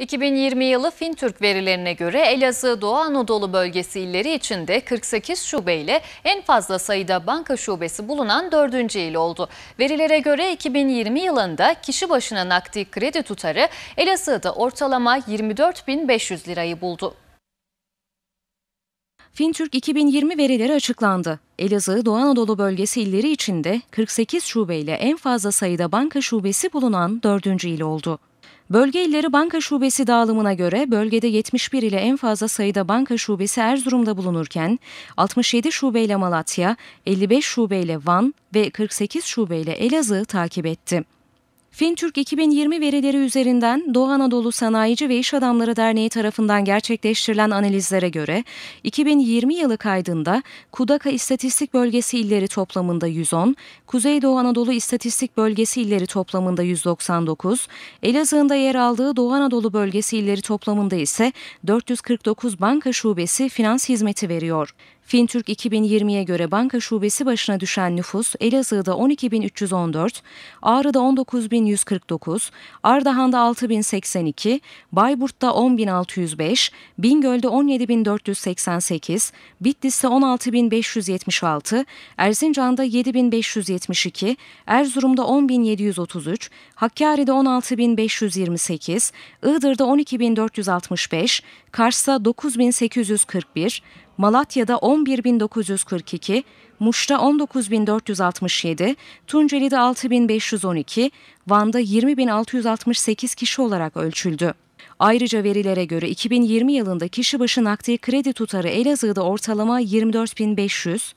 2020 yılı FinTürk verilerine göre Elazığ Doğu Anadolu bölgesi illeri içinde 48 şubeyle en fazla sayıda banka şubesi bulunan 4. il oldu. Verilere göre 2020 yılında kişi başına nakdi kredi tutarı Elazığ'da ortalama 24.500 lirayı buldu. FinTürk 2020 verileri açıklandı. Elazığ, Doğu Anadolu bölgesi illeri içinde 48 şubeyle en fazla sayıda banka şubesi bulunan 4. il oldu. Bölge illeri banka şubesi dağılımına göre bölgede 71 ile en fazla sayıda banka şubesi Erzurum'da bulunurken 67 şubeyle Malatya, 55 şubeyle Van ve 48 şubeyle Elazığ takip etti. FinTürk 2020 verileri üzerinden Doğu Anadolu Sanayici ve İş Adamları Derneği tarafından gerçekleştirilen analizlere göre 2020 yılı kaydında Kudaka İstatistik Bölgesi illeri toplamında 110, Kuzey Doğu Anadolu İstatistik Bölgesi illeri toplamında 199, Elazığ'ında yer aldığı Doğu Anadolu Bölgesi illeri toplamında ise 449 banka şubesi finans hizmeti veriyor. FinTürk 2020'ye göre banka şubesi başına düşen nüfus Elazığ'da 12.314, Ağrı'da 19.000 149, Ardahan'da 6082, Bayburt'ta 10605, Bingöl'de 17488, Bitlis'te 16576, Erzincan'da 7572, Erzurum'da 10733, Hakkari'de 16528, Iğdır'da 12465, Kars'ta 9841, Malatya'da 11.942, Muş'ta 19.467, Tunceli'de 6.512, Van'da 20.668 kişi olarak ölçüldü. Ayrıca verilere göre 2020 yılında kişi başı nakdi kredi tutarı Elazığ'da ortalama 24.500,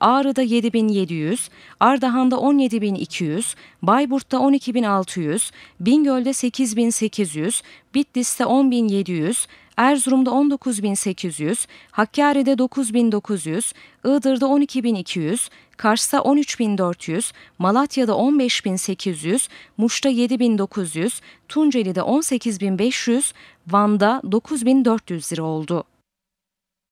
Ağrı'da 7.700, Ardahan'da 17.200, Bayburt'ta 12.600, Bingöl'de 8.800, Bitlis'te 10.700, Erzurum'da 19.800, Hakkari'de 9.900, Iğdır'da 12.200, Kars'ta 13.400, Malatya'da 15.800, Muş'ta 7.900, Tunceli'de 18.500, Van'da 9.400 lira oldu.